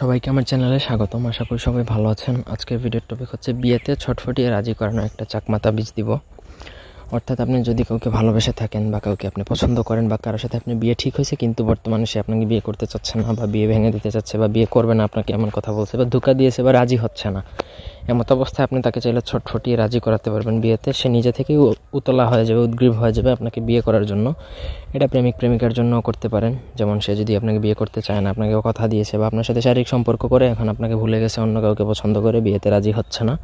সবাইকে আমার চ্যানেলে স্বাগতম আশা করি সবাই ভালো আছেন আজকের ভিডিওর টপিক হচ্ছে বিয়েতে ছটফটিয়ে রাজি করানো একটা চাকমাতা বীজ দিব অর্থাৎ আপনি যদি কাউকে ভালোবেসে থাকেন বা কাউকে আপনি পছন্দ করেন বা কারোর সাথে আপনি বিয়ে ঠিক হয়েছে কিন্তু বর্তমানে সে আপনাকে বিয়ে করতে চাচ্ছে না বা বিয়ে ভেঙে দিতে চাচ্ছে বা বিয়ে করবে না আপনাকে এমন কথা বলছে বা ধোকা দিয়েছে বা রাজি হচ্ছে না এমত অবস্থায় আপনি তাকে চাইলে ছটফটিয়ে রাজি করাতে পারবেন বিয়েতে সে নিজে থেকেই উতলা হয়ে যাবে উদ্গ্রীব হয়ে যাবে আপনাকে বিয়ে করার জন্য এটা প্রেমিক প্রেমিকার জন্যও করতে পারেন যেমন সে যদি আপনাকে বিয়ে করতে চায় না আপনাকে কথা দিয়েছে বা আপনার সাথে শারীরিক সম্পর্ক করে এখন আপনাকে ভুলে গেছে অন্য কাউকে পছন্দ করে বিয়েতে রাজি হচ্ছে না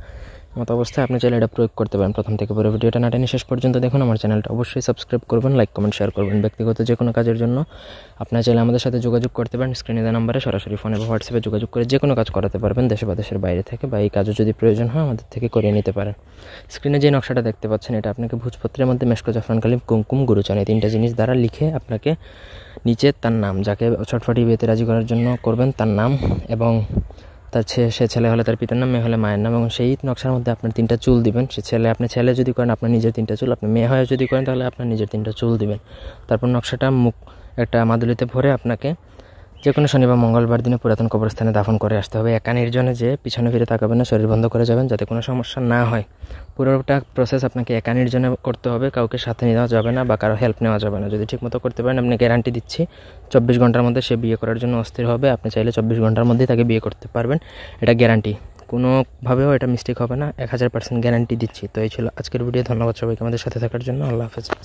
মতো অবস্থায় আপনি চাইলে এটা প্রয়োগ করতে পারেন প্রথম থেকে পুরো ভিডিওটা না টেনে শেষ পর্যন্ত দেখুন আমার চ্যানেলটা অবশ্যই সাবস্ক্রাইব করবেন লাইক কমেন্ট শেয়ার করবেন ব্যক্তিগত যে কোনো কাজের জন্য আপনারা চাইলে আমাদের সাথে যোগাযোগ করতে পারেন স্ক্রিনে দেওয়া নাম্বারে সরাসরি ফোনে বা হোয়াটসঅ্যাপে যোগাযোগ করে যে কোনো কাজ করাতে পারবেন দেশে বা দেশের বাইরে থেকে বা এই কাজও যদি প্রয়োজন হয় আমাদের থেকে করিয়ে নিতে পারেন স্ক্রিনে যে নকশাটা দেখতে পাচ্ছেন এটা আপনাকে ভোজপত্রের মধ্যে মেশকো জাফরানকালী কুমকুম গুরুচন এই তিনটা জিনিস দ্বারা লিখে আপনাকে নিচে তার নাম যাকে ছটফটি বিয়েতে রাজি করার জন্য করবেন তার নাম এবং তার সে ছেলে হলে তার পিতার নাম মেয়ে হলে মায়ের নাম এবং সেই নকশার মধ্যে আপনার তিনটা চুল দিবেন সে ছেলে আপনি ছেলে যদি করেন আপনার নিজের তিনটা চুল আপনি মেয়ে হয়ে যদি করেন তাহলে আপনার নিজের তিনটা চুল দিবেন তারপর নকশাটা মুখ একটা মাদুলিতে ভরে আপনাকে যে কোনো শনিবার মঙ্গলবার দিনে পুরাতন কবরস্থানে দাফন করে আসতে হবে একা নির্জনে যে পিছনে ফিরে তাকাবেন না শরীর বন্ধ করে যাবেন যাতে কোনো সমস্যা না হয় পুরোটা প্রসেস আপনাকে একা নির্জনে করতে হবে কাউকে সাথে নেওয়া যাবে না বা কারো হেল্প নেওয়া যাবে না যদি ঠিকমতো করতে পারেন আপনি গ্যারান্টি দিচ্ছি চব্বিশ ঘন্টার মধ্যে সে বিয়ে করার জন্য অস্থির হবে আপনি চাইলে চব্বিশ ঘন্টার মধ্যেই তাকে বিয়ে করতে পারবেন এটা গ্যারান্টি কোনোভাবেও এটা মিস্টেক হবে না এক হাজার পার্সেন্ট গ্যারান্টি দিচ্ছি তো এই ছিল আজকের ভিডিও ধন্যবাদ সবাইকে আমাদের সাথে থাকার জন্য আল্লাহ হাফেজ